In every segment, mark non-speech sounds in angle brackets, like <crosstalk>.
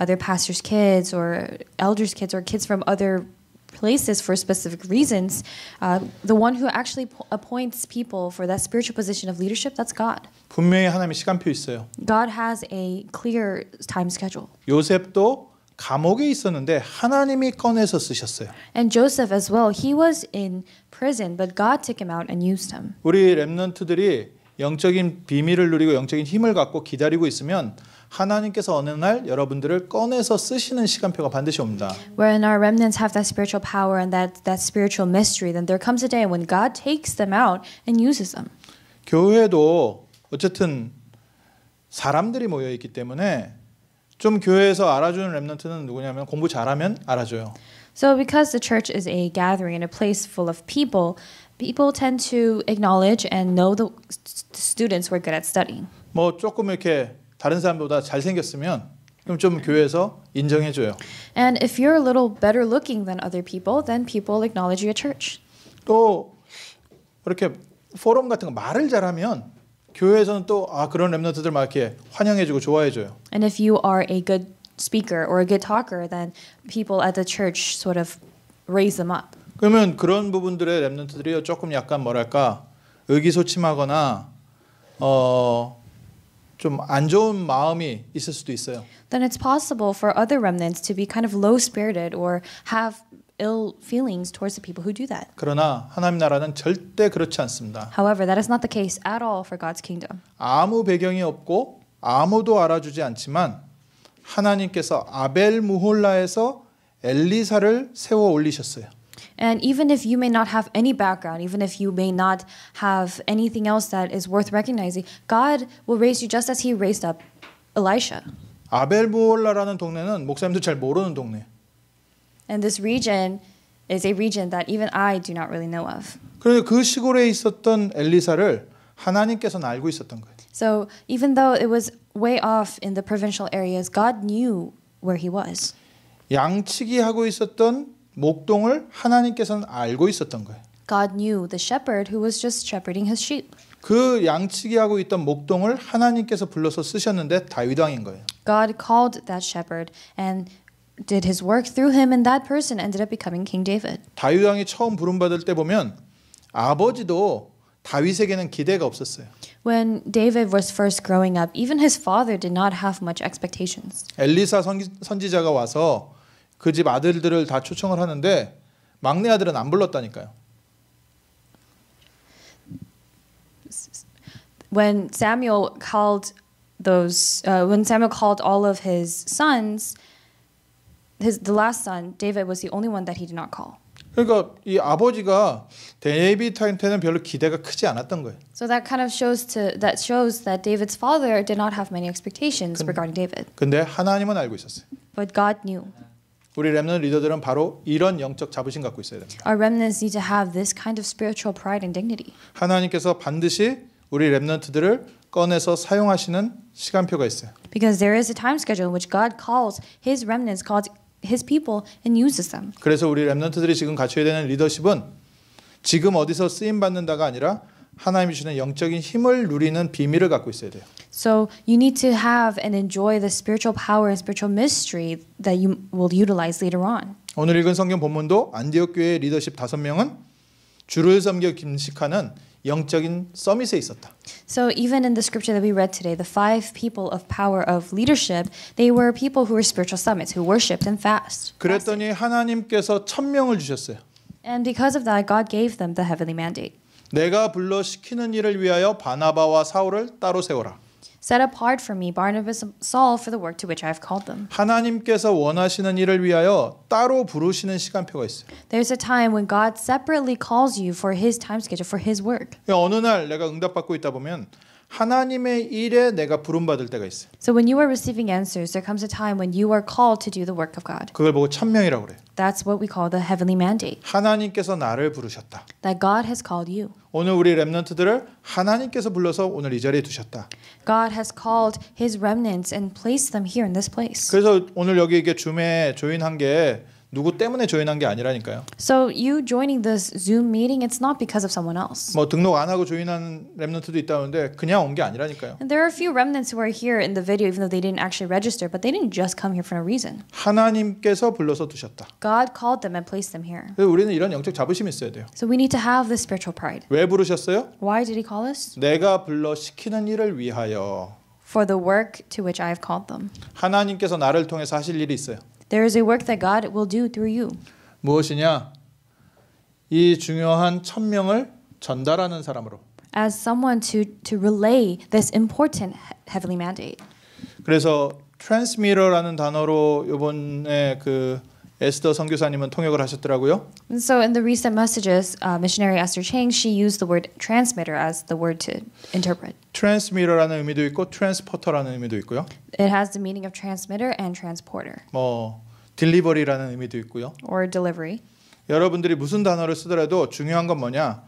other pastors' kids or elders' kids or kids from other places for specific reasons, uh, the one who actually appoints people for that spiritual position of leadership, that's God. God has a clear time schedule. 요셉도 감옥에 있었는데 하나님이 꺼내서 쓰셨어요. And Joseph as well. He was in prison, but God took him out and used him. 우리 렘넌트들이 영적인 비밀을 누리고 영적인 힘을 갖고 기다리고 있으면 하나님께서 어느 날 여러분들을 꺼내서 쓰시는 시간표가 반드시 옵니다. When our remnants have that spiritual power and that that spiritual mystery, then there comes a day when God takes them out and uses them. 교회도 어쨌든 사람들이 모여 있기 때문에 좀 교회에서 알아주는 렘넌트는 누구냐면 공부 잘하면 알아줘요. So because the church is a gathering and a place full of people, people tend to acknowledge and know the students who are good at studying. 뭐 조금 이렇게 다른 사람보다 잘생겼으면 그럼 좀 교회에서 인정해 줘요. And if you're a little better looking than other people, then people acknowledge you at church. 또 이렇게 포럼 같은 거 말을 잘하면 교회에서는 또 아 그런 렘넌트들 막 이렇게 환영해 주고 좋아해 줘요. And if you are a good speaker or a good talker, then people at the church sort of raise them up. 그러면 그런 부분들의 렘넌트들이 조금 약간 뭐랄까 의기소침하거나 어 좀안 좋은 마음이 있을 수도 있어요. Then it's possible for other remnants to be kind of low-spirited or have ill feelings towards the people who do that. 그러나 하나님 나라는 절대 그렇지 않습니다. However, that is not the case at all for God's kingdom. 아무 배경이 없고 아무도 알아주지 않지만 하나님께서 아벨 무홀라에서 엘리사를 세워 올리셨어요. And even if you may not have any background, even if you may not have anything else that is worth recognizing, God will raise you just as He raised up Elisha. 아벨보올라라는 동네는 목사님도 잘 모르는 동네. And this region is a region that even I do not really know of. 그런데 그 시골에 있었던 엘리사를 하나님께서는 알고 있었던 거예요. So even though it was way off in the provincial areas, God knew where he was. 양치기 하고 있었던 목동을 하나님께서는 알고 있었던 거예요. God knew the shepherd who was just shepherding his sheep. 그 양치기 하고 있던 목동을 하나님께서 불러서 쓰셨는데 다윗 왕인 거예요. God called that shepherd and did his work through him and that person ended up becoming King David. 다윗 왕이 처음 부름 받을 때 보면 아버지도 다윗에게는 기대가 없었어요. When David was first growing up, even his father did not have much expectations. 엘리사 선지자가 와서 그집 아들들을 다 초청을 하는데 막내 아들은 안 불렀다니까요. When Samuel called those, uh, when Samuel called all of his sons, his the last son, David was the only one that he did not call. 그러니까 이 아버지가 데이빗한테는 별로 기대가 크지 않았던 거예요. So that kind of shows to that shows that David's father did not have many expectations 근, regarding David. 근데 하나님은 알고 있었어요. But God knew. 우리 렘넌 리더들은 바로 이런 영적 자부심 갖고 있어야 됩니다. Our remnants need to have this kind of spiritual pride and dignity. 하나님께서 반드시 우리 렘넌트들을 꺼내서 사용하시는 시간표가 있어요. Because there is a time schedule in which God calls His remnants, calls His people, and uses them. 그래서 우리 렘넌트들이 지금 갖춰야 되는 리더십은 지금 어디서 쓰임 받는다가 아니라 하나님이 주시는 영적인 힘을 누리는 비밀을 갖고 있어야 돼요. So you need to have and enjoy the spiritual power and spiritual mystery that you will utilize later on. 오늘 읽은 성경 본문도 안디옥 교회 리더십 다섯 명은 주를 섬겨 김식하는 영적인 서밋에 있었다. So even in the scripture that we read today, the five people of power of leadership, they were people who were spiritual summits, who worshipped and fast. 그랬더니 하나님께서 천 명을 주셨어요. And because of that, God gave them the heavenly mandate. 내가 불러 시키는 일을 위하여 바나바와 사울을 따로 세워라. Set apart for me Barnabas and Saul for the work to which I have called them. 하나님께서 원하시는 일을 위하여 따로 부르시는 시간표가 있어요. There's a time when God separately calls you for His time schedule for His work. 어느 날 내가 응답받고 있다 보면 하나님의 일에 내가 부름 받을 때가 있어요. So when you are receiving answers, there comes a time when you are called to do the work of God. 그걸 보고 천명이라고 그래. That's what we call the heavenly mandate. 하나님께서 나를 부르셨다. That God has called you. 오늘 우리 렘넌트들을 하나님께서 불러서 오늘 이 자리에 두셨다. God has called His remnants and placed them here in this place. 그래서 오늘 여기 이게 줌에 조인한 게 누구 때문에 조인한 게 아니라니까요. So you joining this Zoom meeting, it's not because of someone else. 뭐 등록 안 하고 조인한 렘넌트도 있다는데 그냥 온 게 아니라니까요. And there are a few remnants who are here in the video, even though they didn't actually register, but they didn't just come here for no reason. 하나님께서 불러서 두셨다. God called them and placed them here. 그래서 우리는 이런 영적 자부심이 있어야 돼요. So we need to have this spiritual pride. 왜 부르셨어요? Why did He call us? 내가 불러 시키는 일을 위하여. For the work to which I have called them. 하나님께서 나를 통해서 하실 일이 있어요. There is a work that God will do through you. 무엇이냐? 이 중요한 천명을 전달하는 사람으로. As someone to to relay this important heavenly mandate. 그래서 transmitter라는 단어로 이번에 그 에스더 선교사님은 통역을 하셨더라고요. And so in the recent messages, uh, missionary Esther Chang she used the word transmitter as the word to interpret. transmitter라는 의미도 있고 transporter라는 의미도 있고요. It has the meaning of transmitter and transporter. 뭐 딜리버리라는 의미도 있고요. or delivery. 여러분들이 무슨 단어를 쓰더라도 중요한 건 뭐냐?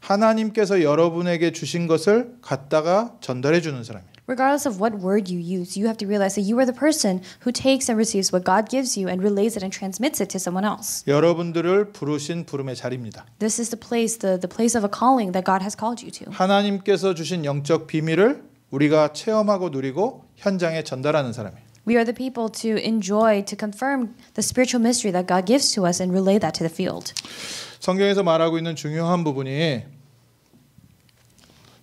하나님께서 여러분에게 주신 것을 갖다가 전달해 주는 사람이에요. Regardless of what word you use, you have to realize that you are the person who takes and receives what God gives you and relays it and transmits it to someone else. 여러분들을 부르신 부름의 자리입니다. This is the place, the, the place of a calling that God has called you to. 하나님께서 주신 영적 비밀을 우리가 체험하고 누리고 현장에 전달하는 사람이에요. We are the people to enjoy, to confirm the spiritual mystery that God gives to us and relay that to the field. 성경에서 말하고 있는 중요한 부분이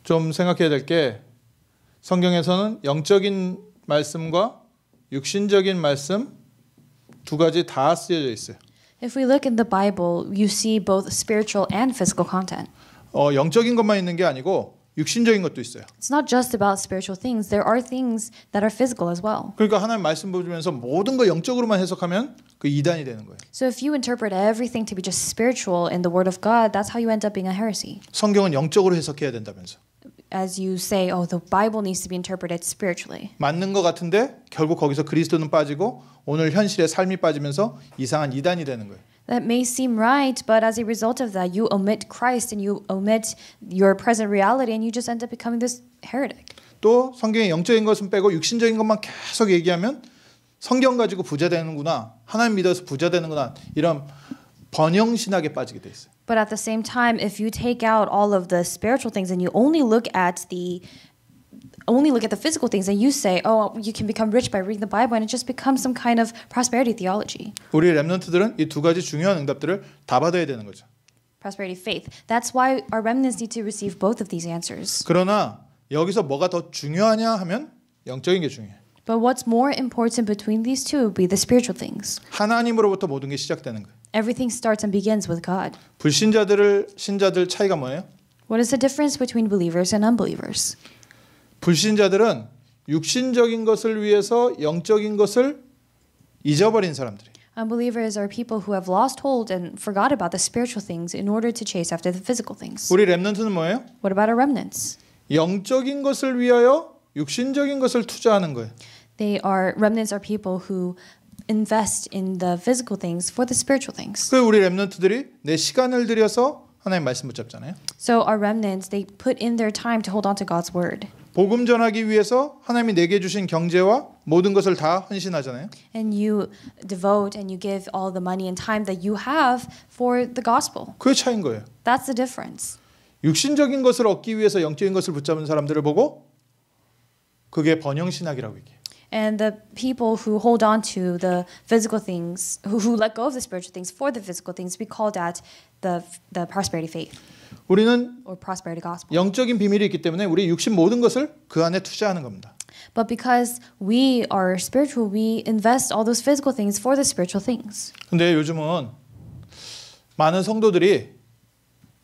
좀 생각해야 성경에서는 영적인 말씀과 육신적인 말씀 두 가지 다 쓰여져 있어요. If we look in the Bible, you see both spiritual and physical content. 어, 영적인 것만 있는 게 아니고 육신적인 것도 있어요. It's not just about spiritual things. There are things that are physical as well. 그러니까 하나님 말씀 보면서 모든 거 영적으로만 해석하면 그 이단이 되는 거예요. So if you interpret everything to be just spiritual in the word of God, that's how you end up being a heresy. 성경은 영적으로 해석해야 된다면서. as you say, oh, the Bible needs to be interpreted spiritually. 맞는 것 같은데 결국 거기서 그리스도는 빠지고 오늘 현실의 삶이 빠지면서 이상한 이단이 되는 거예요. That may seem right, but as a result of that, you omit Christ and you omit your present reality and you just end up becoming this heretic. 또 성경의 영적인 것은 빼고 육신적인 것만 계속 얘기하면 성경 가지고 부자 되는구나. 하나님 믿어서 부자 되는구나. 이런 번영 신학에 빠지게 돼 있어요. But at the same time, if you take out all of the spiritual things and you only look at the only look at the physical things and you say, oh, you can become rich by reading the Bible and it just becomes some kind of prosperity theology. 우리 렘넌트들은 이 가지 중요한 응답들을 다 받아야 되는 거죠. Prosperity faith. That's why our remnants need to receive both of these answers. 그러나 여기서 뭐가 더 중요하냐 하면 영적인 게 중요해. But what's more important between these two would be the spiritual things. 하나님으로부터 모든 게 시작되는 거예요. Everything starts and begins with God. 불신자들을 신자들 차이가 뭐예요? What is the difference between believers and unbelievers? 불신자들은 육신적인 것을 위해서 영적인 것을 잊어버린 사람들이. Unbelievers are people who have lost hold and forgot about the spiritual things in order to chase after the physical things. 우리 렘넌트는 뭐예요? What about our remnants? 영적인 것을 위하여 육신적인 것을 투자하는 거예요. They are remnants are people who invest in the physical things for the spiritual things. 그 우리 렘넌트들이 내 시간을 들여서 하나님 말씀 붙잡잖아요. So our remnants they put in their time to hold on to God's word. 복음 전하기 위해서 하나님이 내게 주신 경제와 모든 것을 다 헌신하잖아요. And you devote and you give all the money and time that you have for the gospel. 그게 차인 거예요. That's the difference. 육신적인 것을 얻기 위해서 영적인 것을 붙잡는 사람들을 보고 그게 번영 신학이라고 얘기해요. And the people who hold on to the physical things, who, who let go of the spiritual things for the physical things, we call that the the prosperity faith. 우리는 영적인 비밀이 있기 때문에 우리 육신 모든 것을 그 안에 투자하는 겁니다. But because we are spiritual, we invest all those physical things for the spiritual things. 근데 요즘은 많은 성도들이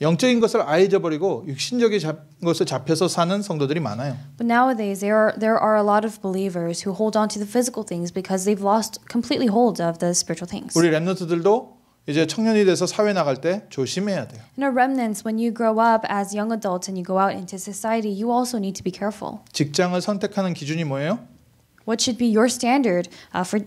영적인 것을 아예 잊어버리고 육신적인 것을 잡혀서 사는 성도들이 많아요. But nowadays there are there are a lot of believers who hold on to the physical things because they've lost completely hold of the spiritual things. 우리 렘넌트들도 이제 청년이 돼서 사회 나갈 때 조심해야 돼요. And our remnants, when you grow up as young adults and you go out into society, you also need to be careful. 직장을 선택하는 기준이 뭐예요? What should be your standard uh, for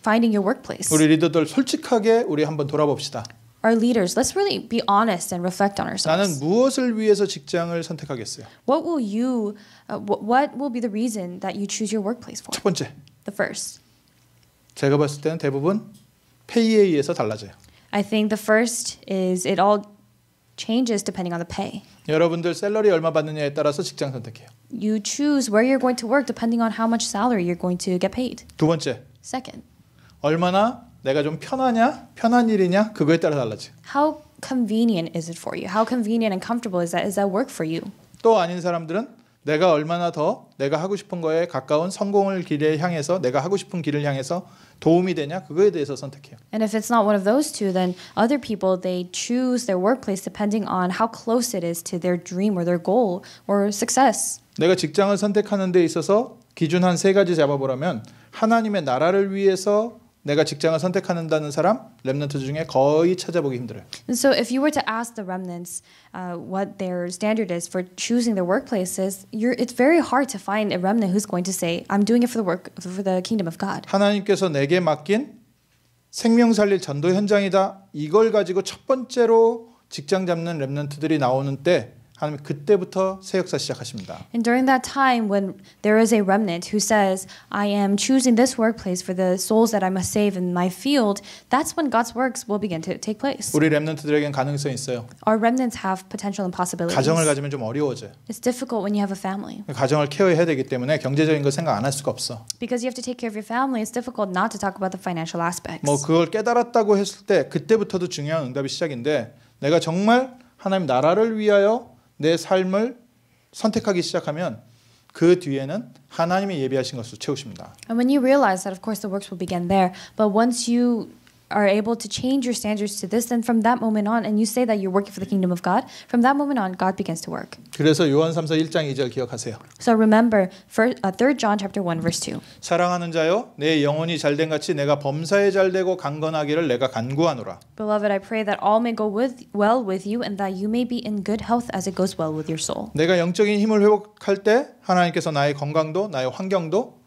finding your workplace? 우리 리더들 솔직하게 우리 한번 돌아봅시다. Our leaders, let's really be honest and reflect on ourselves. 나는 무엇을 위해서 직장을 선택하겠어요? What will you, uh, what will be the reason that you choose your workplace for? 첫 번째. The first. 제가 봤을 때는 대부분 페이에 의해서 달라져요. I think the first is it all changes depending on the pay. 여러분들 셀러리 얼마 받느냐에 따라서 직장 선택해요. You choose where you're going to work depending on how much salary you're going to get paid. 두 번째. Second. 얼마나 내가 좀 편하냐, 편한 일이냐 그거에 따라 달라지. How convenient is it for you? How convenient and comfortable is that? Is that work for you? 또 아닌 사람들은 내가 얼마나 더 내가 하고 싶은 거에 가까운 성공을 길에 향해서 내가 하고 싶은 길을 향해서 도움이 되냐 그거에 대해서 선택해요. And if it's not one of those two, then other people they choose their workplace depending on how close it is to their dream or their goal or success. 내가 직장을 선택하는 데 있어서 기준 한 세 가지 잡아보라면 하나님의 나라를 위해서 내가 직장을 선택한다는 사람 렘넌트 중에 거의 찾아보기 힘들어요. And so if you were to ask the remnants uh, what their standard is for choosing their workplaces, you're, it's very hard to find a remnant who's going to say, "I'm doing it for the work for the kingdom of God." 하나님께서 내게 맡긴 생명 살릴 전도 현장이다. 이걸 가지고 첫 번째로 직장 잡는 렘넌트들이 나오는 때 하나님 그때부터 새 역사 시작하십니다. And during that time when there is a remnant who says I am choosing this workplace for the souls that I must save in my field, that's when God's works will begin to take place. 우리 렘넌트들에겐 가능성이 있어요. Our remnants have potential and possibilities. 가정을 가지면 좀 어려워져요. It's difficult when you have a family. 가정을 케어해야 되기 때문에 경제적인 거 생각 안 할 수가 없어. Because you have to take care of your family, it's difficult not to talk about the financial aspects. 뭐 그걸 깨달았다고 했을 때 그때부터도 중요한 응답이 시작인데 내가 정말 하나님 나라를 위하여 내 삶을 선택하기 시작하면 그 뒤에는 하나님이 예비하신 것을 채우십니다. And when you realize that, of course, the works will begin there. But once you are able to change your standards to this, then from that moment on, and you say that you're working for the kingdom of God, from that moment on, God begins to work. So remember, first, uh, 3 John chapter 1 verse 2. 사랑하는 자여, 내 영혼이 잘된 같이 내가 범사에 잘되고 강건하기를 내가 간구하노라. Beloved, I pray that all may go with, well with you, and that you may be in good health as it goes well with your soul. 내가 영적인 힘을 회복할 때 하나님께서 나의 건강도 나의 환경도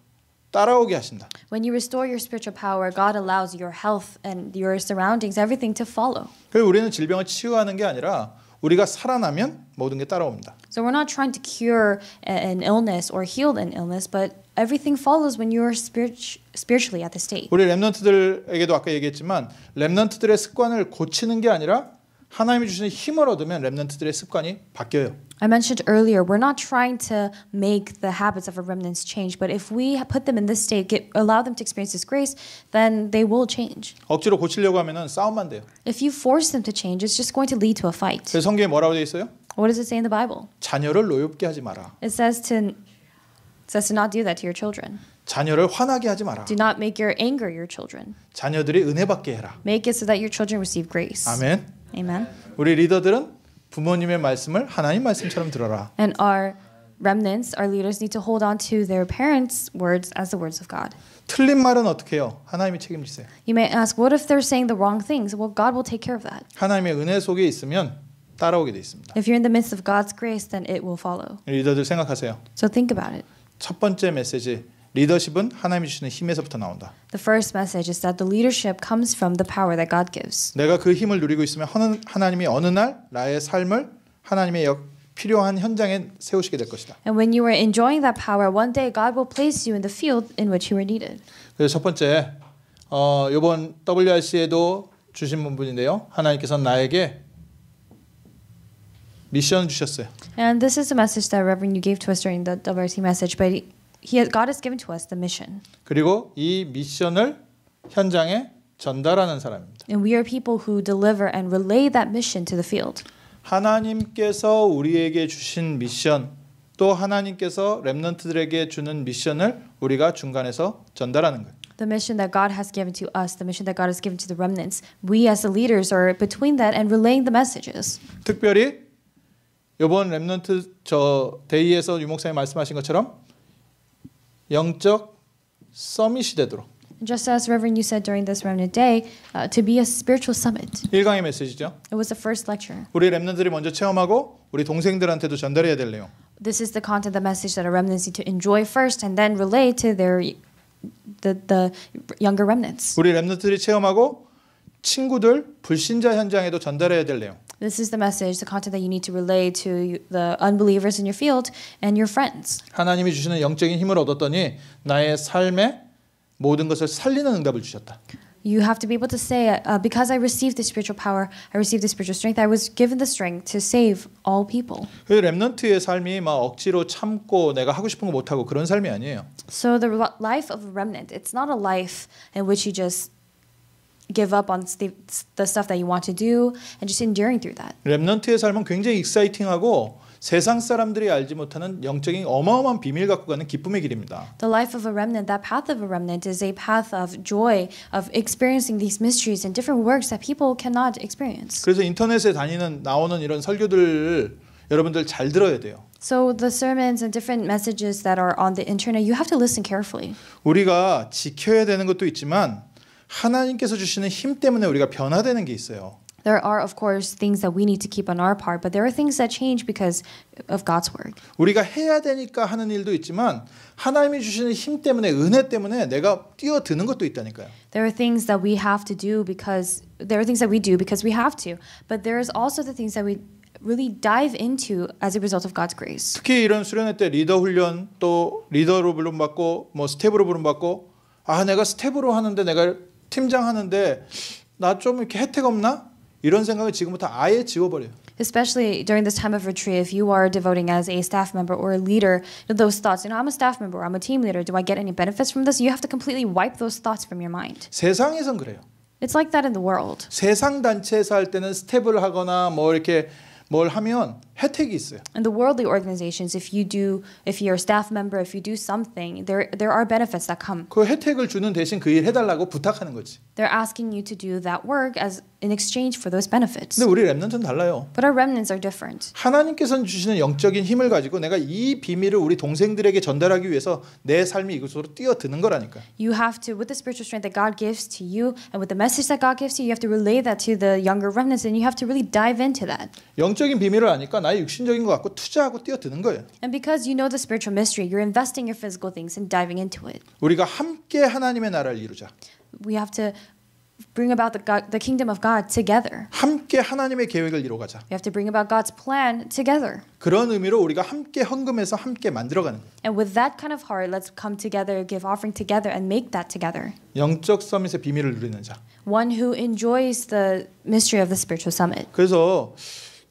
따라오게 하신다. When you restore your spiritual power, God allows your health and your surroundings, everything to follow. 그래서 우리는 질병을 치유하는 게 아니라 우리가 살아나면 모든 게 따라옵니다. So we're not trying to cure an illness or heal an illness, but everything follows when you are spirit, spiritually at the state. 우리 렘넌트들에게도 아까 얘기했지만 렘넌트들의 습관을 고치는 게 아니라 하나님이 주시는 힘을 얻으면 렘넌트들의 습관이 바뀌어요. I mentioned earlier, we're not trying to make the habits of our remnants change, but if we put them in this state, get, allow them to experience this grace, then they will change. If you force them to change, it's just going to lead to a fight. What does it say in the Bible? It says to it says to not do that to your children. 자녀를 화나게 하지 마라. Do not make your anger your children. 자녀들이 은혜 받게 해라. Make it so that your children receive grace. 아멘. Amen. 우리 리더들은 부모님의 말씀을 하나님 말씀처럼 들어라. And our remnants, our leaders need to hold on to their parents' words as the words of God. 틀린 말은 어떻게요? 하나님이 책임지세요. You may ask, what if they're saying the wrong things? Well, God will take care of that. 하나님의 은혜 속에 있으면 따라오게 돼 있습니다. If you're in the midst of God's grace, then it will follow. 리더들 생각하세요. So think about it. 첫 번째 메시지 리더십은 하나님이 주시는 힘에서부터 나온다. The first message is that the leadership comes from the power that God gives. 내가 그 힘을 누리고 있으면 하나님이 어느 날 나의 삶을 하나님의 역 필요한 현장에 세우시게 될 것이다. And when you are enjoying that power, one day God will place you in the field in which you were needed. 그래서 첫 번째 어 이번 WRC에도 주신 분인데요. 하나님께서 나에게 미션을 주셨어요. And this is the message that Reverend you gave to us during the WRC message, but He has, God has given to us the mission. 그리고 이 미션을 현장에 전달하는 사람입니다. And we are people who deliver and relay that mission to the field. 하나님께서 우리에게 주신 미션 또 하나님께서 렘넌트들에게 주는 미션을 우리가 중간에서 전달하는 거예요. The mission that God has given to us, the mission that God has given to the remnants, we as the leaders are between that and relaying the messages. 특별히 이번 렘넌트 저 대의에서 유목사님 말씀하신 것처럼 영적 서밋이 되도록. Just as Reverend you said during this remnant day, uh, to be a spiritual summit. 1강의 메시지죠. It was the first lecture. 우리 렘넌들이 먼저 체험하고 우리 동생들한테도 전달해야 될 내용. This is the content, the message that a remnant need to enjoy first and then relay to their the the younger remnants. 우리 렘넌들이 체험하고 친구들 불신자 현장에도 전달해야 될 내용. This is the message, the content that you need to relay to the unbelievers in your field and your friends. 하나님이 주시는 영적인 힘을 얻었더니 나의 삶에 모든 것을 살리는 응답을 주셨다. You have to be able to say, uh, because I received the spiritual power, I received the spiritual strength. I was given the strength to save all people. 그 렘넌트의 삶이 막 억지로 참고 내가 하고 싶은 그런 삶이 아니에요. So the life of a remnant, it's not a life in which you just give up on the, the stuff that you want to do and just enduring through that. 렘넌트의 삶은 굉장히 익사이팅하고 세상 사람들이 알지 못하는 영적인 어마어마한 비밀 갖고 가는 기쁨의 길입니다. The life of a remnant, that path of a remnant is a path of joy of experiencing these mysteries and different works that people cannot experience. 그래서 인터넷에 다니는 나오는 이런 설교들 여러분들 잘 들어야 돼요. So the sermons and different messages that are on the internet, you have to listen carefully. 우리가 지켜야 되는 것도 있지만 하나님께서 주시는 힘 때문에 우리가 변화되는 게 있어요. There are of course things that we need to keep on our part, but there are things that change because of God's word. 우리가 해야 되니까 하는 일도 있지만 하나님이 주시는 힘 때문에 은혜 때문에 내가 뛰어드는 것도 있다니까요. There are things that we have to do because there are things that we do because we have to, but there is also the things that we really dive into as a result of God's grace. 특히 이런 수련회 때 리더 훈련 또 리더로 부름받고 뭐 스텝으로 부름받고 아 내가 스텝으로 하는데 내가 팀장 하는데 나 좀 이렇게 혜택 없나? 이런 생각을 지금부터 아예 지워버려요. Especially during this time of retreat, if you are devoting as a staff member or a leader, those thoughts, you know, I'm a staff member, I'm a team leader, do I get any benefits from this? You have to completely wipe those thoughts from your mind. 세상에선 그래요. It's like that in the world. 세상 단체에서 할 때는 스텝을 하거나 뭐 이렇게 뭘 하면 혜택이 있어요. And the worldly organizations, if you do, if you're a staff member, if you do something, there there are benefits that come. 그 혜택을 주는 대신 그 일 해달라고 부탁하는 거지. They're asking you to do that work as in exchange for those benefits. 근데 우리 렘넌트는 달라요. But our remnants are different. 하나님께서 주시는 영적인 힘을 가지고 내가 이 비밀을 우리 동생들에게 전달하기 위해서 내 삶이 이곳으로 뛰어드는 거라니까. You have to with the spiritual strength that God gives to you and with the message that God gives you you have to relay that to the younger remnants and you have to really dive into that. 영적인 비밀을 아니까 나의 육신적인 거 갖고 투자하고 뛰어드는 거예요. And because you know the spiritual mystery you're investing your physical things and diving into it. 우리가 함께 하나님의 나라를 이루자. we have to bring about the, God, the kingdom of God together. 함께 하나님의 계획을 이루어가자. We have to bring about God's plan together. 그런 의미로 우리가 함께 헌금해서 함께 만들어가는 거예요. And with that kind of heart, let's come together, give offering together, and make that together. 영적 서밋의 비밀을 누리는 자. One who enjoys the mystery of the spiritual summit. 그래서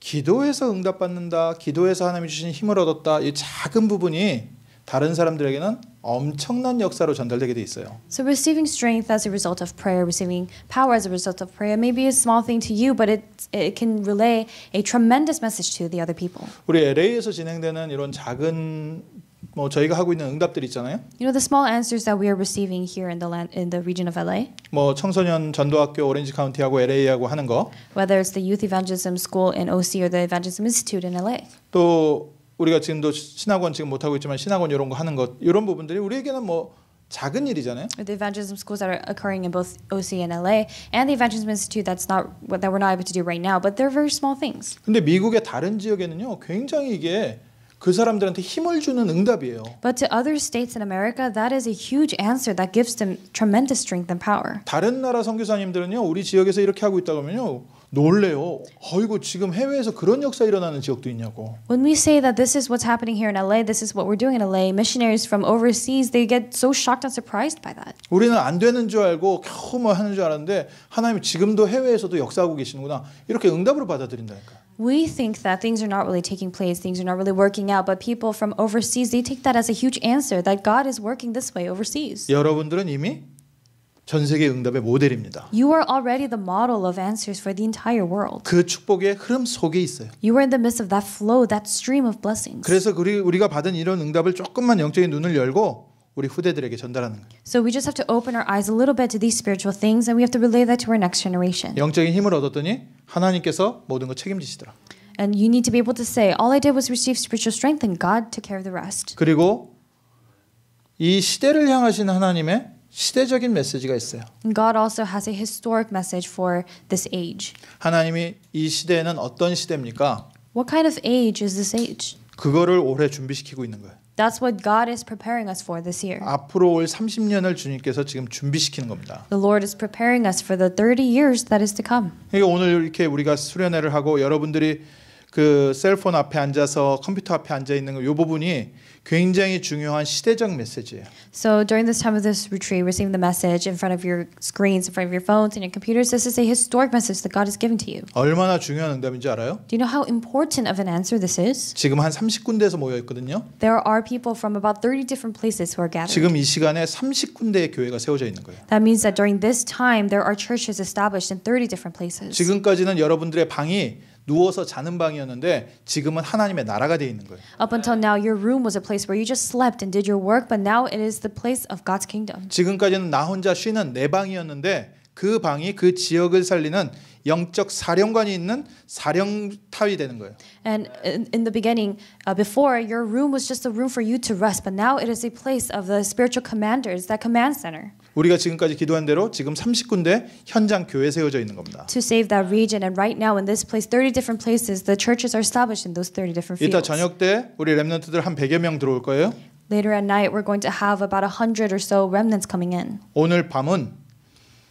기도해서 응답받는다, 기도해서 하나님이 주신 힘을 얻었다 이 작은 부분이 다른 사람들에게는 엄청난 역사로 전달되게 돼 있어요. So receiving strength as a result of prayer, receiving power as a result of prayer may be a small thing to you, but it it can relay a tremendous message to the other people. 우리 LA에서 진행되는 이런 작은 뭐 저희가 하고 있는 응답들 있잖아요. You know the small answers that we are receiving here in the land, in the region of LA. 뭐 청소년 전도학교 오렌지 카운티하고 LA하고 하는 거. Whether it's the youth evangelism school in OC or the evangelism institute in LA. 또 우리가 지금도 신학원 지금 못 하고 있지만 신학원 이런 거 하는 것 이런 부분들이 우리에게는 뭐 작은 일이잖아요. The evangelism schools that are occurring in both OC and LA and the Evangelism Institute that's not that we're not able to do right now, but they're very small things. 근데 미국의 다른 지역에는요, 굉장히 이게 그 사람들한테 힘을 주는 응답이에요. But to other states in America, that is a huge answer that gives them tremendous strength and power. 다른 나라 선교사님들은요, 우리 지역에서 이렇게 하고 있다 그러면요. 놀래요. 어이고 지금 해외에서 그런 역사 일어나는 지역도 있냐고. When we say that this is what's happening here in LA, this is what we're doing in LA, missionaries from overseas they get so shocked and surprised by that. 우리는 안 되는 줄 알고 겨우 뭐 하는 줄 알았는데 하나님이 지금도 해외에서도 역사하고 계시는구나. 이렇게 응답으로 받아들인다니까. We think that things are not really taking place, things are not really working out, but people from overseas they take that as a huge answer that God is working this way overseas. 여러분들은 이미 전 세계 응답의 모델입니다. You are already the model of answers for the entire world. 그 축복의 흐름 속에 있어요. You are in the midst of that flow, that stream of blessings. 그래서 우리 우리가 받은 이런 응답을 조금만 영적인 눈을 열고 우리 후대들에게 전달하는 거예요. So we just have to open our eyes a little bit to these spiritual things and we have to relay that to our next generation. 영적인 힘을 얻었더니 하나님께서 모든 걸 책임지시더라. And you need to be able to say all I did was receive spiritual strength and God took care of the rest. 그리고 이 시대를 향하신 하나님의 시대적인 메시지가 있어요. God also has a historic message for this age. 하나님이 이 시대에는 어떤 시대입니까? What kind of age is this age? 그거를 올해 준비시키고 있는 거예요. That's what God is preparing us for this year. 앞으로 올 30년을 주님께서 지금 준비시키는 겁니다. The Lord is preparing us for the 30 years that is to come. 이게 오늘 이렇게 우리가 수련회를 하고 여러분들이 그 셀폰 앞에 앉아서 컴퓨터 앞에 앉아 있는 이 부분이 굉장히 중요한 시대적 메시지예요. So during this time of this retreat, receiving the message in front of your screens, in front of your phones and your computers, this is a historic message that God is giving to you. 얼마나 중요한 응답인지 알아요? Do you know how important of an answer this is? 지금 한 30군데에서 모여 있거든요. There are people from about 30 different places who are gathered. 지금 이 시간에 30군데의 교회가 세워져 있는 거예요. That means that during this time there are churches established in 30 different places. 지금까지는 여러분들의 방이 누워서 자는 방이었는데 지금은 하나님의 나라가 돼 있는 거예요. Up until now your room was a place where you just slept and did your work but now it is the place of God's kingdom. 지금까지는 나 혼자 쉬는 내 방이었는데 그 방이 그 지역을 살리는 영적 사령관이 있는 사령탑이 되는 거예요. And in, in the beginning, uh, before your room was just a room for you to rest, but now it is a place of the spiritual commanders, that command center. 우리가 지금까지 기도한 대로 지금 30군데 현장 교회 세워져 있는 겁니다. To save that region and right now in this place 30 different places the churches are established in those 30 different fields. 이따 저녁 때 우리 렘넌트들 한 100여 명 들어올 거예요. Later at night we're going to have about 100 or so remnants coming in. 오늘 밤은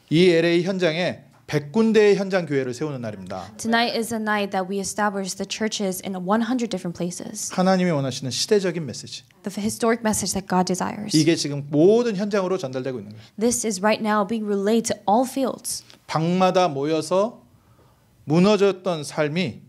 이 LA 현장에 100군데의 현장 교회를 세우는 날입니다. Tonight is a night that we establish the churches in 100 different places. 하나님이 원하시는 시대적인 메시지. The historic message that God desires. 이게 지금 모든 현장으로 전달되고 있는 거예요. This is right now being relayed to all fields. 방마다 모여서 무너졌던 삶이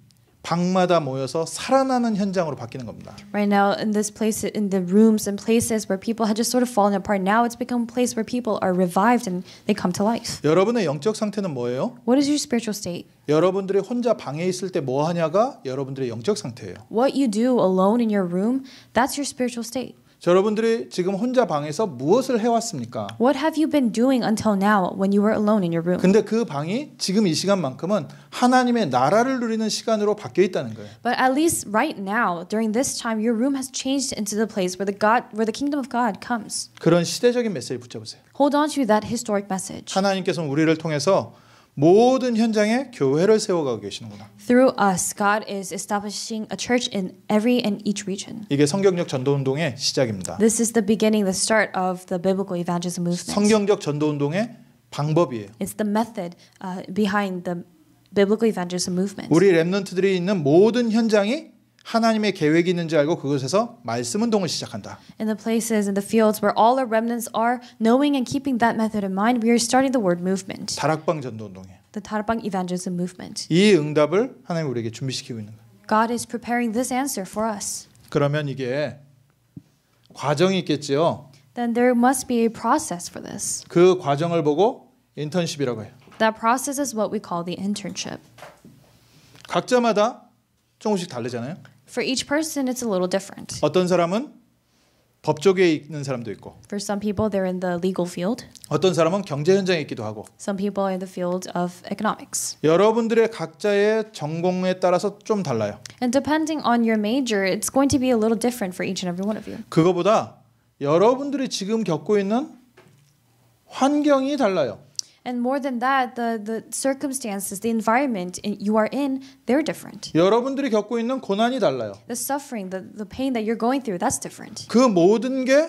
방마다 모여서 살아나는 현장으로 바뀌는 겁니다. Right now in this place in the rooms and places where people had just sort of fallen apart now it's become a place where people are revived and they come to life. 여러분의 영적 상태는 뭐예요? What is your spiritual state? 여러분들이 혼자 방에 있을 때뭐 하냐가 여러분들의 영적 상태예요. What you do alone in your room that's your spiritual state. 여러분들이 지금 혼자 방에서 무엇을 해왔습니까? What have you been doing until now when you were alone in your room? 근데 그 방이 지금 이 시간만큼은 하나님의 나라를 누리는 시간으로 바뀌어 있다는 거예요. But at least right now during this time your room has changed into the place where the God where the kingdom of God comes. 그런 시대적인 메시지 붙여 보세요. Hold on to that historic message. 하나님께서는 우리를 통해서 모든 현장에 교회를 세워가고 계시는구나. Through us, God is establishing a church in every and each region. 이게 성경적 전도 운동의 시작입니다. This is the beginning, the start of the biblical evangelism movement. 성경적 전도 운동의 방법이에요. It's the method uh, behind the biblical evangelism movement. 우리 렘넌트들이 있는 모든 현장이 하나님의 계획이 있는지 알고 그곳에서 말씀 운동을 시작한다. In the places in the fields where all our remnants are, knowing and keeping that method in mind, we are starting the word movement. 다락방 전도 운동에. The 다락방 evangelism movement. 이 응답을 하나님 우리에게 준비시키고 있는 거예요. God is preparing this answer for us. 그러면 이게 과정이 있겠지요. Then there must be a process for this. 그 과정을 보고 인턴십이라고 해요. That process is what we call the internship. 각자마다 조금씩 다르잖아요. For each person, it's a little different. 어떤 사람은 법조계에 있는 사람도 있고. For some people, they're in the legal field. 어떤 사람은 경제 현장에 있기도 하고. Some people are in the field of economics. 여러분들의 각자의 전공에 따라서 좀 달라요. And depending on your major, it's going to be a little different for each and every one of you. 그거보다 여러분들이 지금 겪고 있는 환경이 달라요. And more than that, the the circumstances, the environment you are in, they're different. 여러분들이 겪고 있는 고난이 달라요. The suffering, the the pain that you're going through, that's different. 그 모든 게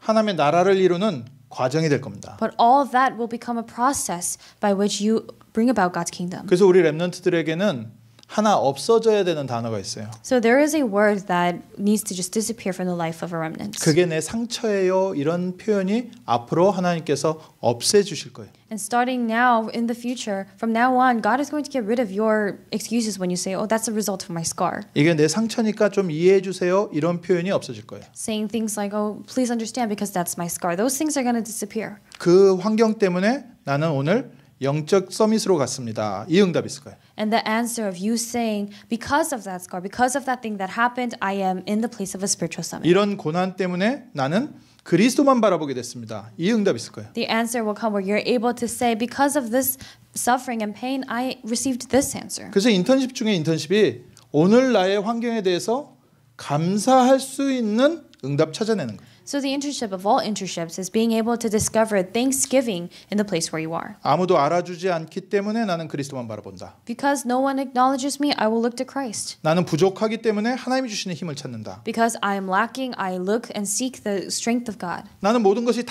하나님의 나라를 이루는 과정이 될 겁니다. But all that will become a process by which you bring about God's kingdom. 그래서 우리 렘넌트들에게는 하나 없어져야 되는 단어가 있어요. So there is a word that needs to just disappear from the life of a remnant. 그게 내 상처예요. 이런 표현이 앞으로 하나님께서 없애 주실 거예요. And starting now in the future, from now on, God is going to get rid of your excuses when you say, "Oh, that's a result of my scar." 이게 내 상처니까 좀 이해해 주세요. 이런 표현이 없어질 거예요. Saying things like, "Oh, please understand because that's my scar." Those things are going to disappear. 그 환경 때문에 나는 오늘 영적 서밋으로 갔습니다. 이 응답이 있을 거예요. and the answer of you saying because of that scar, because of that thing that happened, I am in the place of a spiritual summit. 이런 고난 때문에 나는 그리스도만 바라보게 됐습니다. 이 응답 있을 거예요. The answer will come where you're able to say because of this suffering and pain I received this answer. 그래서 인턴십 중에 인턴십이 오늘 나의 환경에 대해서 감사할 수 있는 응답 찾아내는 거예요. So the internship of all internships is being able to discover thanksgiving in the place where you are. 아무도 알아주지 않기 때문에 나는 그리스도만 바라본다. Because no one acknowledges me, I will look to Christ. 나는 부족하기 때문에 하나님이 주시는 힘을 찾는다. Because I am lacking, I look and seek the strength of God. 나는 모든 것이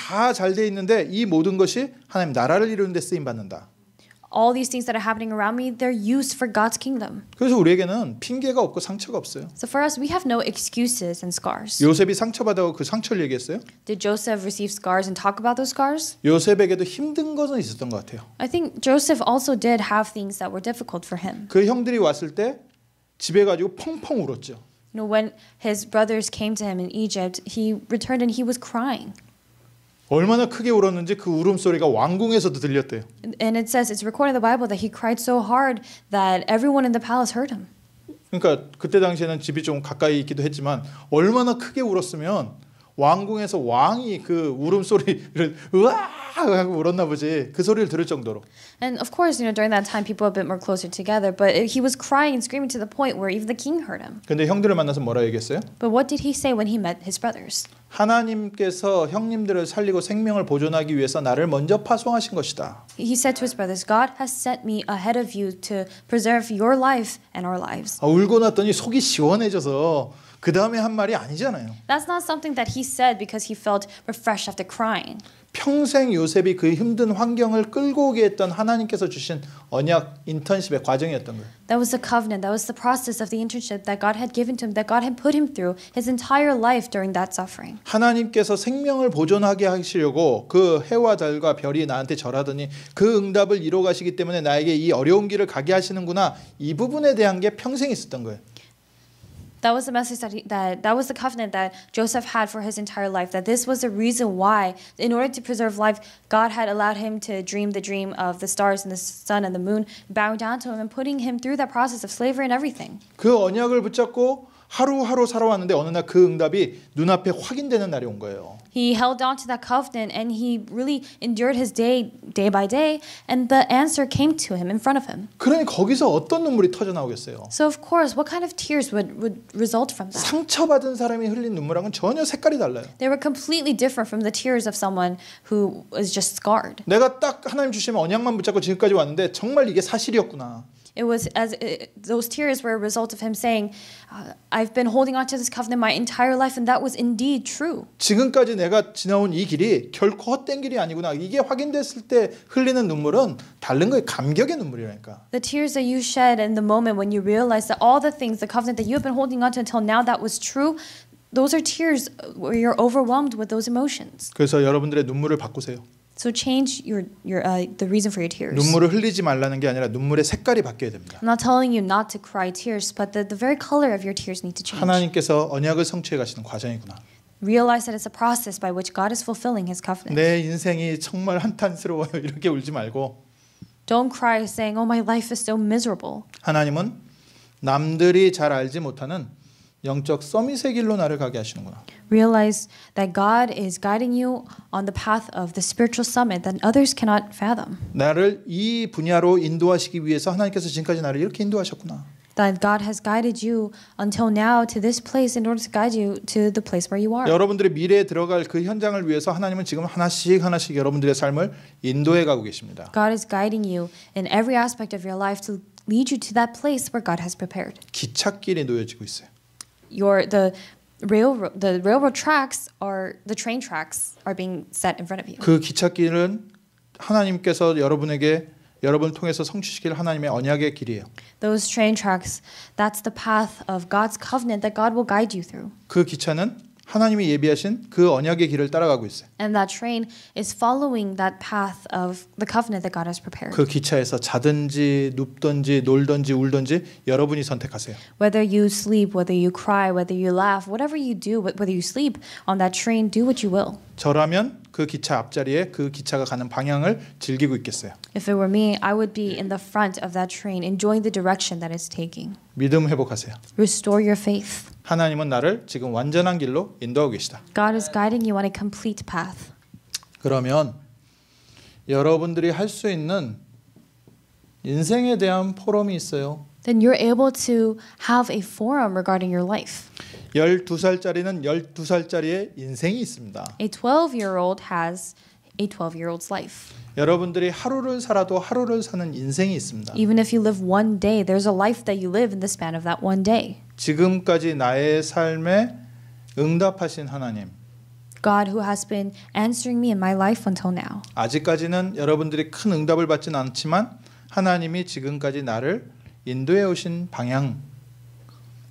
있는데 이 모든 것이 하나님 나라를 이루는 데 쓰임 받는다 all these things that are happening around me, they're used for God's kingdom. 그래서 우리에게는 핑계가 없고 상처가 없어요. So for us, we have no excuses and scars. 요셉이 상처받아서 그 상처를 얘기했어요? Did Joseph receive scars and talk about those scars? 요셉에게도 힘든 것은 있었던 것 같아요. I think Joseph also did have things that were difficult for him. 그 형들이 왔을 때 집에 가지고 펑펑 울었죠. You know, when his brothers came to him in Egypt, he returned and he was crying. 얼마나 크게 울었는지 그 울음소리가 왕궁에서도 들렸대요. And it says it's recorded in the Bible that he cried so hard that everyone in the palace heard him. 그러니까 그때 당시에는 집이 좀 가까이 있기도 했지만 얼마나 크게 울었으면 왕궁에서 왕이 그 울음소리를 으아 하고 울었나 보지. 그 소리를 들을 정도로. And of course, you know, during that time people were a bit more closer together, but he was crying and screaming to the point where even the king heard him. 근데 형들을 만나서 뭐라 얘기했어요? But what did he say when he met his brothers? 하나님께서 형님들을 살리고 생명을 보존하기 위해서 나를 먼저 파송하신 것이다. He said to his brothers, God has set me ahead of you to preserve your life and our lives. 아, 울고 났더니 속이 시원해져서 그 다음에 한 말이 아니잖아요. That's not something that he said because he felt refreshed after crying. 평생 요셉이 그 힘든 환경을 끌고 오게 했던 하나님께서 주신 언약 인턴십의 과정이었던 거예요. That was the covenant. That was the process of the internship that God had given to him, that God had put him through his entire life during that suffering. 하나님께서 생명을 보존하게 하시려고 그 해와 달과 별이 나한테 절하더니 그 응답을 이뤄 가시기 때문에 나에게 이 어려운 길을 가게 하시는구나. 이 부분에 대한 게 평생 있었던 거예요. That was the message that, he, that that was the covenant that Joseph had for his entire life. That this was the reason why, in order to preserve life, God had allowed him to dream the dream of the stars and the sun and the moon, bowing down to him and putting him through that process of slavery and everything. 그 언약을 붙잡고 하루하루 살아왔는데 어느 날 그 응답이 눈앞에 확인되는 날이 온 거예요. He held on to that covenant and he really endured his day day by day and the answer came to him in front of him. 그러니 거기서 어떤 눈물이 터져 나오겠어요? So of course what kind of tears would would result from that? 상처받은 사람이 흘린 눈물하은 전혀 색깔이 달라요. They were completely different from the tears of someone who was just scarred. 내가 딱 하나님 주시면 언약만 붙잡고 지금까지 왔는데 정말 이게 사실이었구나. It was as it, uh, those tears were a result of him saying, uh, "I've been holding on to this covenant my entire life, and that was indeed true." 지금까지 내가 지나온 이 길이 결코 헛된 길이 아니구나. 이게 확인됐을 때 흘리는 눈물은 다른 거의 감격의 눈물이라니까. The tears that you shed in the moment when you realize that all the things, the covenant that you've been holding on to until now, that was true. Those are tears where you're overwhelmed with those emotions. 그래서 여러분들의 눈물을 바꾸세요. So change your your uh, the reason for your tears. 눈물을 흘리지 말라는 게 아니라 눈물의 색깔이 바뀌어야 됩니다. I'm not telling you not to cry tears, but the the very color of your tears need to change. 하나님께서 언약을 성취해 가시는 과정이구나. Realize that it's a process by which God is fulfilling His covenant. 내 인생이 정말 한탄스러워요. 이렇게 울지 말고. Don't cry saying, "Oh, my life is so miserable." 하나님은 남들이 잘 알지 못하는 영적 서밋의 길로 나를 가게 하시는구나. Realize that God is guiding you on the path of the spiritual summit that others cannot fathom. 나를 이 분야로 인도하시기 위해서 하나님께서 지금까지 나를 이렇게 인도하셨구나. That God has guided you until now to this place in order to guide you to the place where you are. 여러분들의 미래에 들어갈 그 현장을 위해서 하나님은 지금 하나씩 하나씩 여러분들의 삶을 인도해 가고 계십니다. God is guiding you in every aspect of your life to lead you to that place where God has prepared. 기찻길이 놓여지고 있어요. your the railroad the railroad tracks are the train tracks are being set in front of you. 그 하나님께서 여러분에게 통해서 성취시킬 하나님의 언약의 길이에요. Those train tracks, that's the path of God's covenant that God will guide you through. 그 기차는 하나님이 예비하신 그 언약의 길을 따라가고 있어요. And that train is following that path of the covenant that God has prepared. 그 기차에서 자든지 눕든지 놀든지 울든지 여러분이 선택하세요. Whether you sleep, whether you cry, whether you laugh, whatever you do, whether you sleep on that train, do what you will. 저라면 그 기차 앞자리에 그 기차가 가는 방향을 즐기고 있겠어요. If it were me, I would be in the front of that train enjoying the direction that it's taking. 믿음 회복하세요. Restore your faith. 하나님은 나를 지금 완전한 길로 인도하고 계시다. God is guiding you on a complete path. 그러면 여러분들이 할 수 있는 인생에 대한 포럼이 있어요. then you're able to have a forum regarding your life. 12살짜리는 12살짜리의 인생이 있습니다. A 12-year-old has a 12-year-old's life. 여러분들이 하루를 살아도 하루를 사는 인생이 있습니다. Even if you live one day, there's a life that you live in the span of that one day. 지금까지 나의 삶에 응답하신 하나님. God who has been answering me in my life until now. 아직까지는 여러분들이 큰 응답을 받진 않지만 하나님이 지금까지 나를 인도에 오신 방향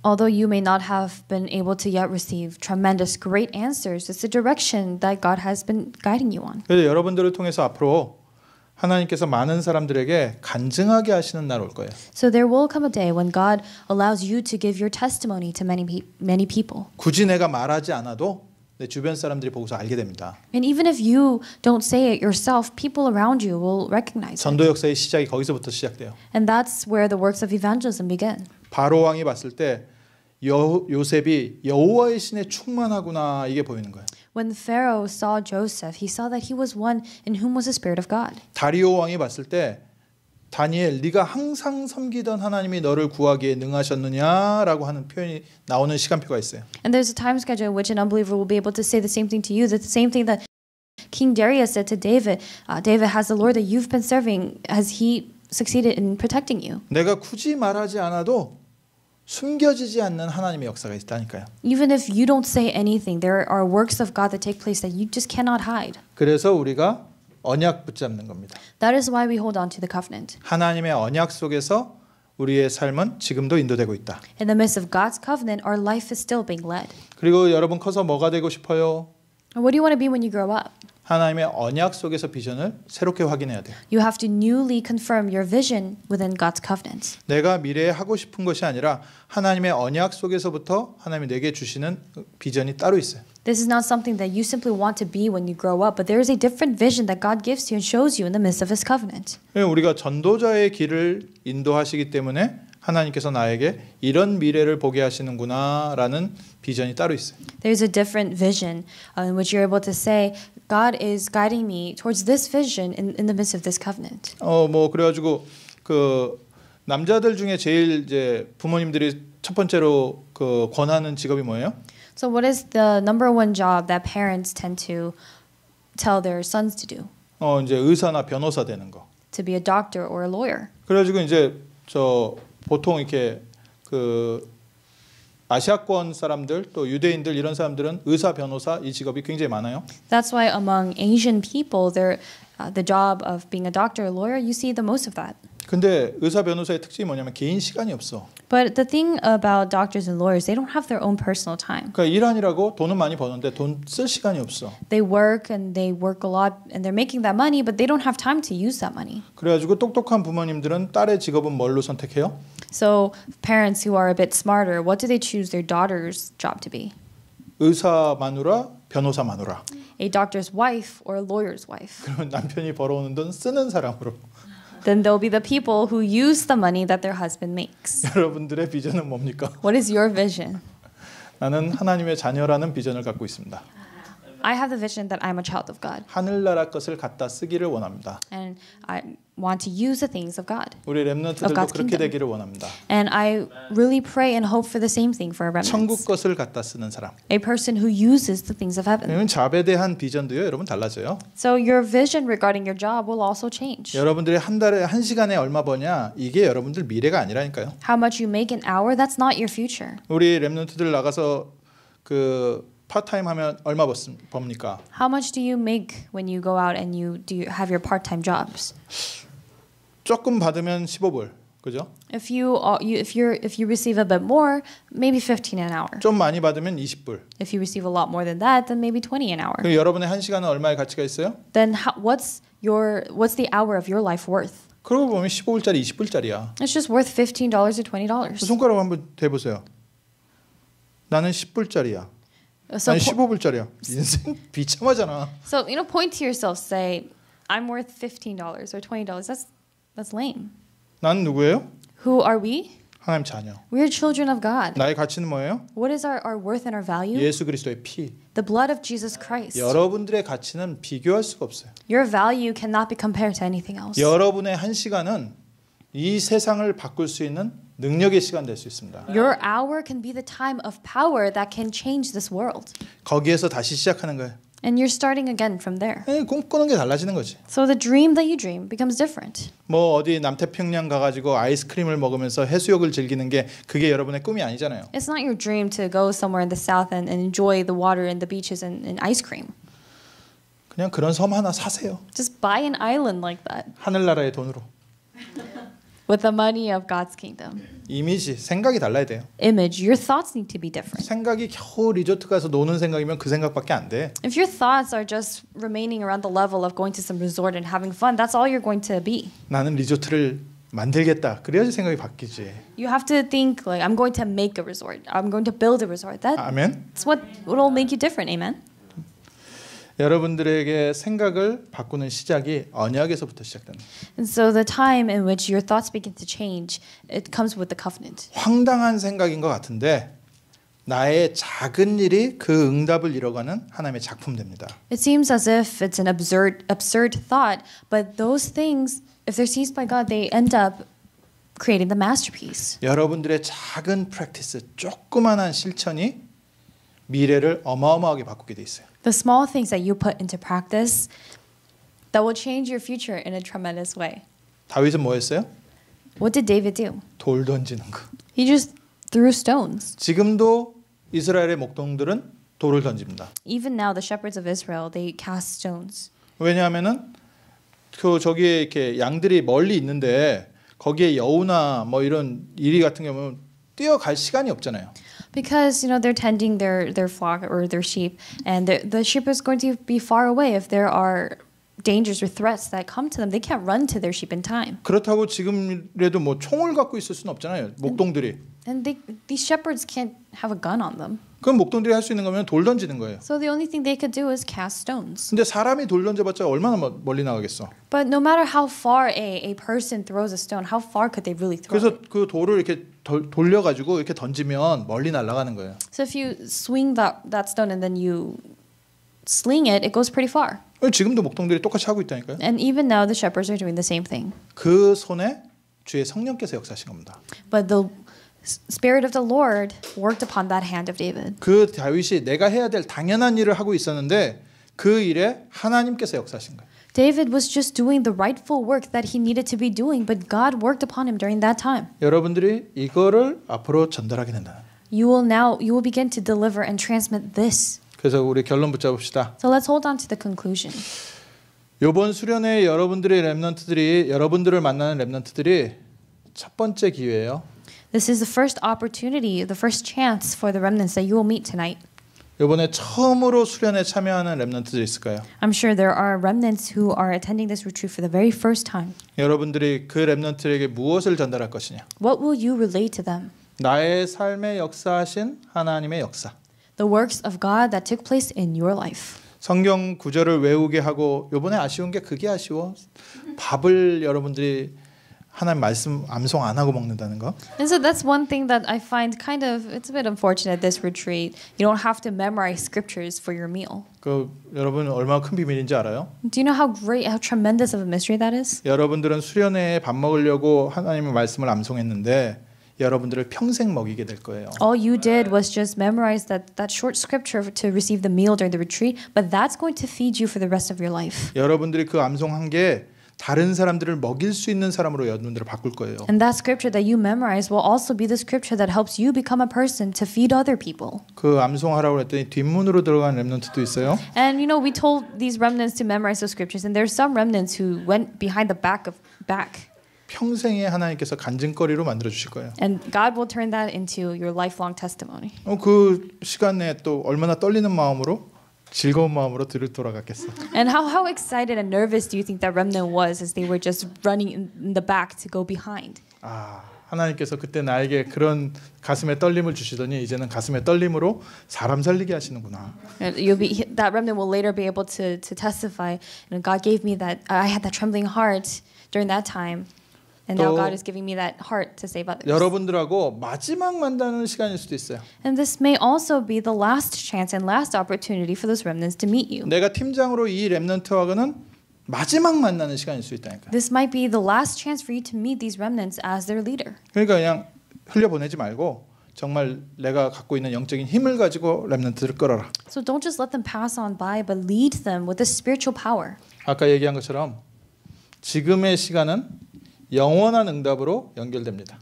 Although you may not have been able to yet receive tremendous great answers, it's the direction that God has been guiding you on. 그래서 여러분들을 통해서 앞으로 하나님께서 많은 사람들에게 간증하게 하시는 날 올 거예요. So there will come a day when God allows you to give your testimony to many many people. 굳이 내가 말하지 않아도 주변 사람들이 보고서 알게 됩니다. And even if you don't say it yourself, people around you will recognize. 전도 역사의 시작이 거기서부터 시작돼요. And that's where the works of evangelism begin. 바로 왕이 봤을 때 여, 요셉이 여호와의 신에 충만하구나 이게 보이는 거예요. When Pharaoh saw Joseph, he saw that he was one in whom was the spirit of God. 다리오 왕이 봤을 때 다니엘 네가 항상 섬기던 하나님이 너를 구하기에 능하셨느냐라고 하는 표현이 나오는 시간표가 있어요. And there's a time schedule in which an unbeliever will be able to say the same thing to you, that the same thing that King Darius said to David. Uh, David has the Lord that you've been serving. Has he succeeded in protecting you? 내가 굳이 말하지 않아도 숨겨지지 않는 하나님의 역사가 있다니까요. Even if you don't say anything, there are works of God that take place that you just cannot hide. 그래서 우리가 언약 붙잡는 겁니다. That is why we hold on to the covenant. 하나님의 언약 속에서 우리의 삶은 지금도 인도되고 있다. In the midst of God's covenant, our life is still being led. 그리고 여러분 커서 뭐가 되고 싶어요? What do you want to be when you grow up? 하나님의 언약 속에서 비전을 새롭게 확인해야 돼요. You have to newly confirm your vision within God's covenant. 내가 미래에 하고 싶은 것이 아니라 하나님의 언약 속에서부터 하나님이 내게 주시는 비전이 따로 있어요. This is not something that you simply want to be when you grow up, but there is a different vision that God gives you and shows you in the midst of His covenant. 우리가 전도자의 길을 인도하시기 때문에 하나님께서 나에게 이런 미래를 보게 하시는구나라는 비전이 따로 있어요. There's a different vision in which you're able to say God is guiding me towards this vision in, in the midst of this covenant. 어뭐 그래가지고 그 남자들 중에 제일 이제 부모님들이 첫 번째로 그 권하는 직업이 뭐예요? So, what is the number one job that parents tend to tell their sons to do? 어 이제 의사나 변호사 되는 거. To be a doctor or a lawyer. 그래가지고 이제 저 보통 이렇게 그 아시아권 사람들 또 유대인들 이런 사람들은 의사 변호사 이 직업이 굉장히 많아요. That's why among Asian people, there, uh, the job of being a doctor or lawyer, you see the most of that. 근데 의사 변호사의 특징이 뭐냐면 개인 시간이 없어. But the thing about doctors and lawyers, they don't have their own personal time. 그러니까 일하느라고 돈은 많이 버는데 돈 쓸 시간이 없어. They work and they work a lot and they're making that money, but they don't have time to use that money. 그래가지고 똑똑한 부모님들은 딸의 직업은 뭘로 선택해요? So parents who are a bit smarter, what do they choose their daughter's job to be? 의사 마누라, 변호사 마누라. A doctor's wife or a lawyer's wife. 그러면 남편이 벌어오는 돈 쓰는 사람으로. then there'll be the people who use the money that their husband makes. <laughs> 여러분들의 비전은 뭡니까? What is your vision? <laughs> 나는 하나님의 자녀라는 비전을 갖고 있습니다. I have the vision that I'm a child of God. 하늘나라 것을 갖다 쓰기를 원합니다. And I want to use the things of God. 우리 렘넌트들도 그렇게 kingdom. 되기를 원합니다. And I really pray and hope for the same thing for our remnants. 천국 것을 갖다 쓰는 사람. A person who uses the things of heaven. 그러면 잡에 대한 비전도요, 여러분 달라져요. So your vision regarding your job will also change. 여러분들이 한 달에 한 시간에 얼마 버냐 이게 여러분들 미래가 아니라니까요. How much you make an hour, that's not your future. 우리 렘넌트들 나가서 그 파트타임 하면 얼마 벌습니까? How much do you make when you go out and you do you have your part-time jobs? 조금 받으면 15불. 그죠? If you, you if you if you receive a bit more, maybe 15 an hour. 좀 많이 받으면 20불. If you receive a lot more than that, then maybe 20 an hour. 그럼 여러분의 한 시간은 얼마의 가치가 있어요? Then how, what's your what's the hour of your life worth? 그러고 보면 15불짜리 20불짜리야. It's just worth $15 to $20. 손가락 한번 대 보세요. 나는 10불짜리야. So, 아니 15불짜리야. 인생 <laughs> 비참하잖아. So you know, point to yourself, say, I'm worth fifteen dollars or twenty dollars. That's that's lame. 난 누구예요? Who are we? 하나님 자녀. We are children of God. 나의 가치는 뭐예요? What is our, our worth and our value? 예수 그리스도의 피. The blood of Jesus Christ. 여러분들의 가치는 비교할 수가 없어요. Your value cannot be compared to anything else. 여러분의 한 시간은 이 세상을 바꿀 수 있는 능력의 시간 될 수 있습니다. Your hour can be the time of power that can change this world. 거기에서 다시 시작하는 거예요. And you're starting again from there. 예, 꿈꾸는 게 달라지는 거지. So the dream that you dream becomes different. 뭐 어디 남태평양 가가지고 아이스크림을 먹으면서 해수욕을 즐기는 게 그게 여러분의 꿈이 아니잖아요. It's not your dream to go somewhere in the south and, and enjoy the water and the beaches and, and ice cream. 그냥 그런 섬 하나 사세요. Just buy an island like that. 하늘나라의 돈으로. with the money of God's kingdom. 이미지 생각이 달라야 돼요. Image, your thoughts need to be different. 생각이 겨우 리조트 가서 노는 생각이면 그 생각밖에 안 돼. If your thoughts are just remaining around the level of going to some resort and having fun, that's all you're going to be. 나는 리조트를 만들겠다. 그래야지 생각이 바뀌지. You have to think like I'm going to make a resort. I'm going to build a resort. That. Amen. That's what will make you different. Amen. 여러분들에게 생각을 바꾸는 시작이 언약에서부터 시작되는. And so the time in which your thoughts begin to change, it comes with the covenant. 황당한 생각인 것 같은데 나의 작은 일이 그 응답을 이뤄가는 하나님의 작품 됩니다. It seems as if it's an absurd absurd thought, but those things, if they're seized by God, they end up creating the masterpiece. 여러분들의 작은 프랙티스, 조그만한 실천이 미래를 어마어마하게 바꾸게 돼 있어요. The small things that you put into practice that will change your future in a tremendous way. 다윗은 뭐 했어요? What did David do? 돌 던지는 거. He just threw stones. 지금도 이스라엘의 목동들은 돌을 던집니다. Even now the shepherds of Israel they cast stones. 왜냐하면은 그 저기에 이렇게 양들이 멀리 있는데 거기에 여우나 뭐 이런 이리 같은 경우는 뛰어갈 시간이 없잖아요. because you know they're tending their their flock or their sheep, and the, the sheep is going to be far away if there are dangers or threats that come to them. They can't run to their sheep in time. 그렇다고 지금이라도 뭐 총을 갖고 있을 수는 없잖아요. 목동들이. And they, these shepherds can't have a gun on them. 그럼 목동들이 할 수 있는 거면 돌 던지는 거예요. So the only thing they could do is cast stones. 근데 사람이 돌 던져봤자 얼마나 멀리 나가겠어? But no matter how far a a person throws a stone, how far could they really throw? 그래서 그 돌을 이렇게 도, 돌려가지고 이렇게 던지면 멀리 날아가는 거예요. So if you swing that that stone and then you sling it, it goes pretty far. 지금도 목동들이 똑같이 하고 있다니까요. And even now the shepherds are doing the same thing. 그 손에 주의 성령께서 역사하신 겁니다. But the Spirit of the Lord worked upon that hand of David. 그 다윗이 내가 해야 될 당연한 일을 하고 있었는데 그 일에 하나님께서 역사하신 거예요. David was just doing the rightful work that he needed to be doing, but God worked upon him during that time. 여러분들이 이거를 앞으로 전달하게 된다. You will now you will begin to deliver and transmit this. 그래서 우리 결론 붙잡읍시다. So let's hold on to the conclusion. 수련회 여러분들의 렘넌트들이 여러분들을 만나는 렘넌트들이 첫 번째 기회예요. This is the first opportunity, the first chance for the remnants that you will meet tonight. 이번에 처음으로 수련에 참여하는 렘넌트들 있을까요? I'm sure there are remnants who are attending this retreat for the very first time. 여러분들이 그 렘넌트에게 무엇을 전달할 것이냐? What will you relate to them? 나의 삶에 역사하신 하나님의 역사. The works of God that took place in your life. 성경 구절을 외우게 하고 요번에 아쉬운 게 그게 아쉬워. 밥을 여러분들이 하나님 말씀 암송 안 하고 먹는다는 거. And so that's one thing that I find kind of it's a bit unfortunate this retreat. You don't have to memorize scriptures for your meal. 그 여러분 얼마나 큰 비밀인지 알아요? Do you know how great how tremendous of a mystery that is? 여러분들은 수련회에 밥 먹으려고 하나님의 말씀을 암송했는데 여러분들을 평생 먹이게 될 거예요. All you did was just memorize that that short scripture to receive the meal during the retreat, but that's going to feed you for the rest of your life. 여러분들이 그 암송한 게 다른 사람들을 먹일 수 있는 사람으로 여러분들을 바꿀 거예요. And that scripture that you memorize will also be the scripture that helps you become a person to feed other people. 그 암송하라고 했더니 뒷문으로 들어간 렘넌트도 있어요. And you know we told these remnants to memorize those scriptures and there's some remnants who went behind the back of back. 평생에 하나님께서 간증거리로 만들어 주실 거예요. And God will turn that into your lifelong testimony. 어, 그 시간에 또 얼마나 떨리는 마음으로 즐거운 마음으로 뒤를 돌아갔겠어. And how how excited and nervous do you think that remnant was as they were just running in the back to go behind? 아 하나님께서 그때 나에게 그런 가슴에 떨림을 주시더니 이제는 가슴에 떨림으로 사람 살리게 하시는구나. You'll be that remnant will later be able to to testify. And God gave me that I had that trembling heart during that time. And now God is giving me that heart to save others. 여러분들하고 마지막 만나는 시간일 수도 있어요. And this may also be the last chance and last opportunity for those remnants to meet you. 내가 팀장으로 이 렘넌트하고는 마지막 만나는 시간일 수 있다니까. This might be the last chance for you to meet these remnants as their leader. 그러니까 그냥 흘려보내지 말고 정말 내가 갖고 있는 영적인 힘을 가지고 렘넌트를 끌어라. So don't just let them pass on by, but lead them with the spiritual power. 아까 얘기한 것처럼 지금의 시간은 영원한 응답으로 연결됩니다.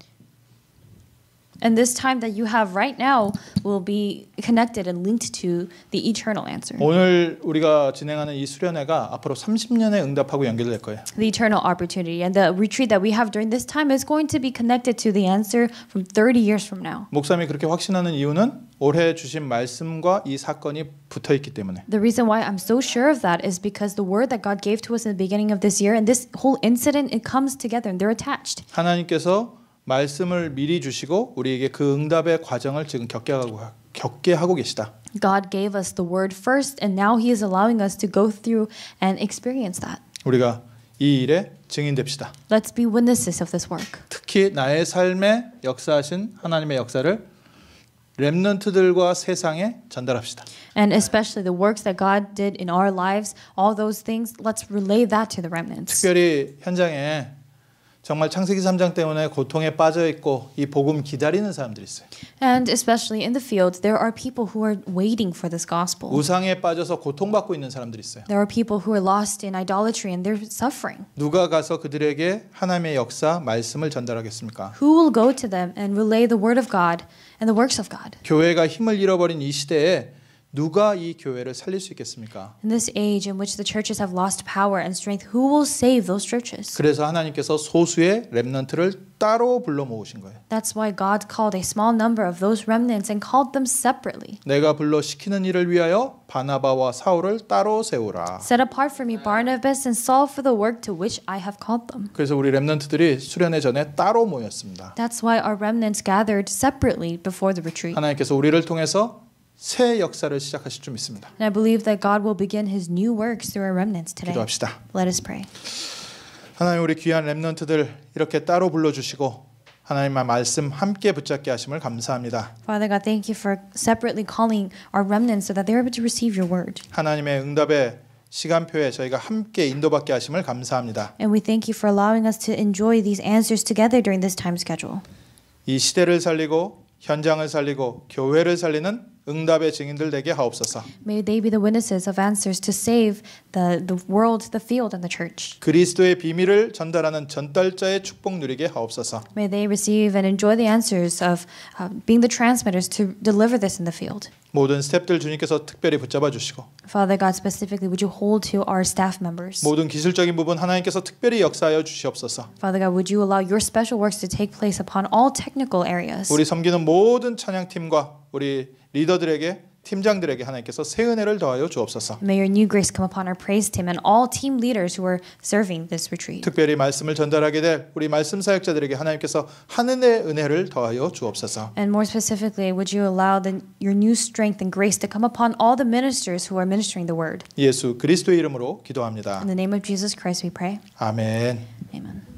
And this time that you have right now will be connected and linked to the eternal answer. 오늘 우리가 진행하는 이 수련회가 앞으로 30년의 응답하고 연결될 거예요. The eternal opportunity and the retreat that we have during this time is going to be connected to the answer from 30 years from now. 목사님이 그렇게 확신하는 이유는 올해 주신 말씀과 이 사건이 붙어 있기 때문에. The reason why I'm so sure of that is because the word that God gave to us in the beginning of this year and this whole incident it comes together and they're attached. 하나님께서 말씀을 미리 주시고 우리에게 그 응답의 과정을 지금 겪게 하고 겪게 하고 계시다. God gave us the word first and now he is allowing us to go through and experience that. 우리가 이 일에 증인됩시다. Let's be witnesses of this work. 특히 나의 삶에 역사하신 하나님의 역사를 렘넌트들과 세상에 전달합시다. And especially the works that God did in our lives, all those things, let's relay that to the remnants. 특별히 현장에 정말 창세기 3장 때문에 고통에 빠져 있고 이 복음 기다리는 사람들이 있어요. And especially in the field there are people who are waiting for this gospel. 우상에 빠져서 고통받고 있는 사람들이 있어요. There are people who are lost in idolatry and they're suffering. 누가 가서 그들에게 하나님의 역사 말씀을 전달하겠습니까? Who will go to them and relay the word of God and the works of God? 교회가 힘을 잃어버린 이 시대에 누가 이 교회를 살릴 수 있겠습니까? In this age in which the churches have lost power and strength, who will save those churches? 그래서 하나님께서 소수의 렘넌트를 따로 불러 모으신 거예요. That's why God called a small number of those remnants and called them separately. 내가 불러 시키는 일을 위하여 바나바와 사울을 따로 세우라. Set apart for me Barnabas and Saul for the work to which I have called them. 그래서 우리 렘넌트들이 수련회 전에 따로 모였습니다. That's why our remnants gathered separately before the retreat. 하나님께서 우리를 통해서 새 역사를 시작하실 줄 믿습니다. And I believe that God will begin His new works through our remnants today. 기도합시다. Let us pray. 하나님 우리 귀한 렘넌트들 이렇게 따로 불러주시고 하나님의 말씀 함께 붙잡게 하심을 감사합니다. Father God, thank you for separately calling our remnants so that they are able to receive your word. 하나님의 응답에 시간표에 저희가 함께 인도받게 하심을 감사합니다. And we thank you for allowing us to enjoy these answers together during this time schedule. 이 시대를 살리고 현장을 살리고 교회를 살리는 응답의 증인들 되게 하옵소서. May they be the witnesses of answers to save the the world, the field, and the church. 그리스도의 비밀을 전달하는 전달자의 축복 누리게 하옵소서. May they receive and enjoy the answers of uh, being the transmitters to deliver this in the field. 모든 스태프들 주님께서 특별히 붙잡아 주시고. Father God, specifically, would you hold to our staff members? 모든 기술적인 부분 하나님께서 특별히 역사하여 주시옵소서. Father God, would you allow your special works to take place upon all technical areas? 우리 섬기는 모든 찬양팀과 우리 리더들에게 팀장들에게 하나님께서 새 은혜를 더하여 주옵소서. May your new grace come upon our praise team and all team leaders who are serving this retreat. 특별히 말씀을 전달하게 될 우리 말씀 사역자들에게 하나님께서 하늘의 은혜를 더하여 주옵소서. And more specifically, would you allow the, your new strength and grace to come upon all the ministers who are ministering the word. 예수 그리스도의 이름으로 기도합니다. In the name of Jesus Christ we pray. 아멘. Amen.